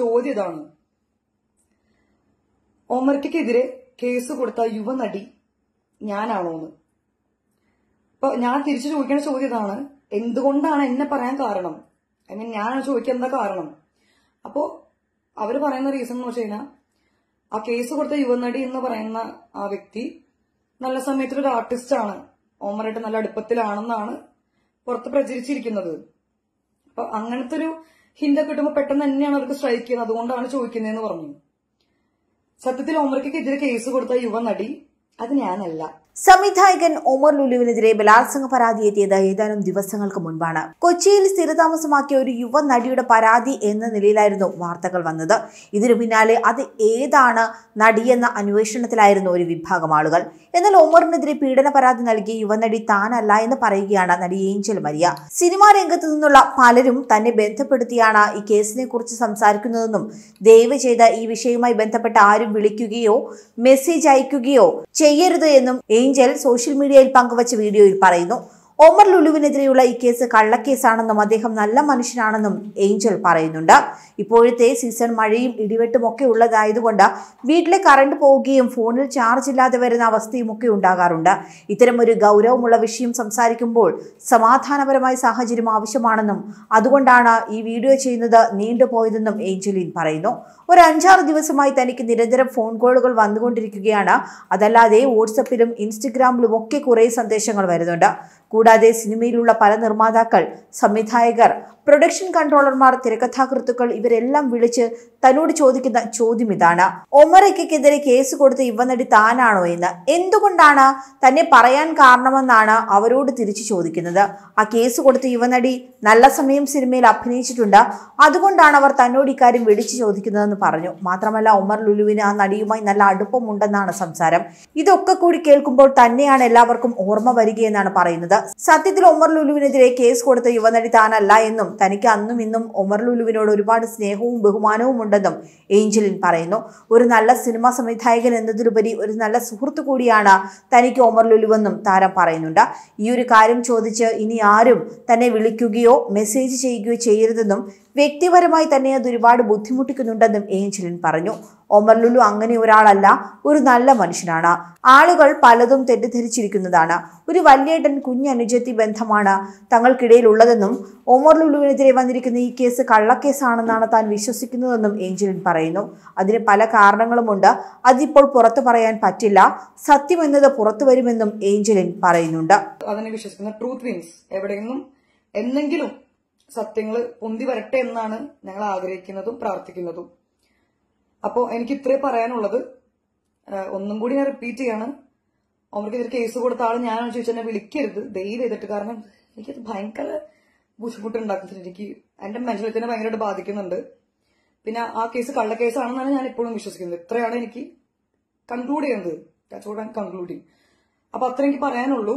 ചോദ്യം ഇതാണ് ഒമർക്കെതിരെ കേസ് കൊടുത്ത യുവനടി ഞാനാണോന്ന് അപ്പൊ ഞാൻ തിരിച്ചു ചോദിക്കേണ്ട ചോദ്യം ഇതാണ് എന്തുകൊണ്ടാണ് എന്നെ പറയാൻ കാരണം ഐ മീൻ ഞാനാണ് ചോദിക്കുക എന്താ കാരണം അപ്പോ അവര് പറയുന്ന റീസൺ എന്ന് വെച്ച് ആ കേസ് കൊടുത്ത യുവനടി എന്ന് പറയുന്ന ആ വ്യക്തി നല്ല സമയത്ത് ഒരു ആർട്ടിസ്റ്റ് ആണ് ഓമറായിട്ട് നല്ല അടുപ്പത്തിലാണെന്നാണ് പുറത്ത് പ്രചരിച്ചിരിക്കുന്നത് അപ്പൊ അങ്ങനത്തെ ഒരു ഹിന്ദൊക്കെ കിട്ടുമ്പോൾ പെട്ടെന്ന് തന്നെയാണ് അവർക്ക് സ്ട്രൈക്ക് ചെയ്യുന്നത് അതുകൊണ്ടാണ് ചോദിക്കുന്നതെന്ന് പറഞ്ഞു സത്യത്തിൽ ഓമർക്കെതിരെ കേസ് കൊടുത്ത യുവനടി അത് ഞാനല്ല സംവിധായകൻ ഒമർ ലുലുവിനെതിരെ ബലാത്സംഗ പരാതി എത്തിയത് ഏതാനും ദിവസങ്ങൾക്ക് മുൻപാണ് കൊച്ചിയിൽ സ്ഥിരതാമസമാക്കിയ ഒരു യുവ നടിയുടെ പരാതി എന്ന നിലയിലായിരുന്നു വാർത്തകൾ വന്നത് ഇതിനു പിന്നാലെ അത് ഏതാണ് നടിയെന്ന അന്വേഷണത്തിലായിരുന്നു ഒരു വിഭാഗം ആളുകൾ എന്നാൽ ഒമറിനെതിരെ പീഡന പരാതി നൽകിയ യുവനടി താനല്ല എന്ന് പറയുകയാണ് നടി ഏഞ്ചൽ മരിയ സിനിമാ രംഗത്ത് നിന്നുള്ള പലരും തന്നെ ബന്ധപ്പെടുത്തിയാണ് ഈ കേസിനെ കുറിച്ച് സംസാരിക്കുന്നതെന്നും ദയവ് ചെയ്ത ഈ വിഷയവുമായി ബന്ധപ്പെട്ട് ആരും വിളിക്കുകയോ മെസ്സേജ് അയക്കുകയോ ചെയ്യരുത് എന്നും ഏഞ്ചൽ സോഷ്യൽ മീഡിയയിൽ പങ്കുവച്ച വീഡിയോയിൽ പറയുന്നു ഒമർ ലുലുവിനെതിരെയുള്ള ഈ കേസ് കള്ളക്കേസാണെന്നും അദ്ദേഹം നല്ല മനുഷ്യനാണെന്നും ഏഞ്ചൽ പറയുന്നുണ്ട് ഇപ്പോഴത്തെ സീസൺ മഴയും ഇടിവെട്ടും ഒക്കെ ഉള്ളതായതുകൊണ്ട് വീട്ടിലെ കറണ്ട് പോവുകയും ഫോണിൽ ചാർജ് ഇല്ലാതെ വരുന്ന അവസ്ഥയും ഒക്കെ ഉണ്ടാകാറുണ്ട് ഇത്തരമൊരു ഗൗരവമുള്ള വിഷയം സംസാരിക്കുമ്പോൾ സമാധാനപരമായ സാഹചര്യം ആവശ്യമാണെന്നും അതുകൊണ്ടാണ് ഈ വീഡിയോ ചെയ്യുന്നത് നീണ്ടുപോയതെന്നും ഏഞ്ചലിൻ പറയുന്നു ഒരു അഞ്ചാറ് ദിവസമായി തനിക്ക് നിരന്തരം ഫോൺ കോളുകൾ വന്നുകൊണ്ടിരിക്കുകയാണ് അതല്ലാതെ വാട്സപ്പിലും ഇൻസ്റ്റഗ്രാമിലും ഒക്കെ കുറേ സന്ദേശങ്ങൾ വരുന്നുണ്ട് കൂടാതെ കൂടാതെ സിനിമയിലുള്ള പല നിർമ്മാതാക്കൾ സംവിധായകർ പ്രൊഡക്ഷൻ കൺട്രോളർമാർ തിരക്കഥാകൃത്തുക്കൾ ഇവരെല്ലാം വിളിച്ച് തന്നോട് ചോദിക്കുന്ന ചോദ്യം ഇതാണ് ഒമറയ്ക്കെതിരെ കേസ് കൊടുത്ത് ഇവനടി താനാണോ എന്ന് എന്തുകൊണ്ടാണ് തന്നെ പറയാൻ കാരണമെന്നാണ് അവരോട് തിരിച്ചു ചോദിക്കുന്നത് ആ കേസ് കൊടുത്ത് യുവനടി നല്ല സമയം സിനിമയിൽ അഭിനയിച്ചിട്ടുണ്ട് അതുകൊണ്ടാണ് അവർ തന്നോട് ഇക്കാര്യം വിളിച്ചു ചോദിക്കുന്നതെന്ന് പറഞ്ഞു മാത്രമല്ല ഒമർ ലുലുവിന് ആ നടിയുമായി നല്ല അടുപ്പമുണ്ടെന്നാണ് സംസാരം ഇതൊക്കെ കൂടി കേൾക്കുമ്പോൾ തന്നെയാണ് എല്ലാവർക്കും ഓർമ്മ വരികയെന്നാണ് പറയുന്നത് സത്യത്തിൽ ഒമർ ലുലുവിനെതിരെ കേസ് കൊടുത്ത യുവനടി താനല്ല എന്നും തനിക്ക് അന്നും ഇന്നും ഒമർ ലുലുവിനോട് ഒരുപാട് സ്നേഹവും ബഹുമാനവും ഉണ്ടെന്നും ഏഞ്ചലിൻ പറയുന്നു ഒരു നല്ല സിനിമാ സംവിധായകൻ എന്നതിലുപരി ഒരു നല്ല സുഹൃത്തു കൂടിയാണ് തനിക്ക് ഒമർ ലുലുവെന്നും താരം പറയുന്നുണ്ട് ഈ ഒരു കാര്യം ചോദിച്ച് ഇനി ആരും തന്നെ വിളിക്കുകയോ മെസ്സേജ് ചെയ്യുകയോ ചെയ്യരുതെന്നും വ്യക്തിപരമായി തന്നെ അത് ഒരുപാട് ബുദ്ധിമുട്ടിക്കുന്നുണ്ടെന്നും ഏഞ്ചലിൻ പറഞ്ഞു ഒമർ ലുലു അങ്ങനെ ഒരാളല്ല ഒരു നല്ല മനുഷ്യനാണ് ആളുകൾ പലതും തെറ്റിദ്ധരിച്ചിരിക്കുന്നതാണ് ഒരു വല്യേട്ടൻ കുഞ്ഞനുജത്തി ബന്ധമാണ് തങ്ങൾക്കിടയിൽ ഉള്ളതെന്നും ഒമർ ലുലുവിനെതിരെ വന്നിരിക്കുന്ന ഈ കേസ് കള്ളക്കേസാണെന്നാണ് താൻ വിശ്വസിക്കുന്നതെന്നും ഏഞ്ചലിൻ പറയുന്നു അതിന് പല കാരണങ്ങളുമുണ്ട് അതിപ്പോൾ പുറത്തു പറയാൻ പറ്റില്ല സത്യം എന്നത് പുറത്തു വരുമെന്നും ഏഞ്ചലിൻ പറയുന്നുണ്ട് അതിനെ വിശ്വസിക്കുന്ന ട്രൂത്ത് മീൻസ് എവിടെയെന്നും എന്തെങ്കിലും സത്യങ്ങൾ പൊന്തി വരട്ടെ എന്നാണ് ഞങ്ങൾ ആഗ്രഹിക്കുന്നതും പ്രാർത്ഥിക്കുന്നതും അപ്പോൾ എനിക്ക് ഇത്രേ പറയാനുള്ളത് ഒന്നും കൂടി ഞാൻ റിപ്പീറ്റ് ചെയ്യാണ് അവർക്കെതിരെ കേസ് കൊടുത്ത ആൾ ഞാനാണ് ചോദിച്ചാൽ എന്നെ വിളിക്കരുത് ദൈവം ചെയ്തിട്ട് കാരണം എനിക്കത് ഭയങ്കര ബുദ്ധിമുട്ടുണ്ടാക്കുന്നുണ്ട് എനിക്ക് എന്റെ തന്നെ ഭയങ്കരമായിട്ട് ബാധിക്കുന്നുണ്ട് പിന്നെ ആ കേസ് കള്ള കേസാണെന്നാണ് ഞാൻ ഇപ്പോഴും വിശ്വസിക്കുന്നത് ഇത്രയാണ് എനിക്ക് കൺക്ലൂഡ് ചെയ്യുന്നത് കൺക്ലൂഡിങ് അപ്പൊ അത്ര എനിക്ക് പറയാനുള്ളൂ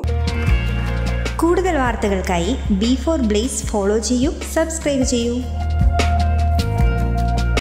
കൂടുതൽ വാർത്തകൾക്കായി ബി ഫോർ ബ്ലേസ് ഫോളോ ചെയ്യൂ സബ്സ്ക്രൈബ് ചെയ്യൂ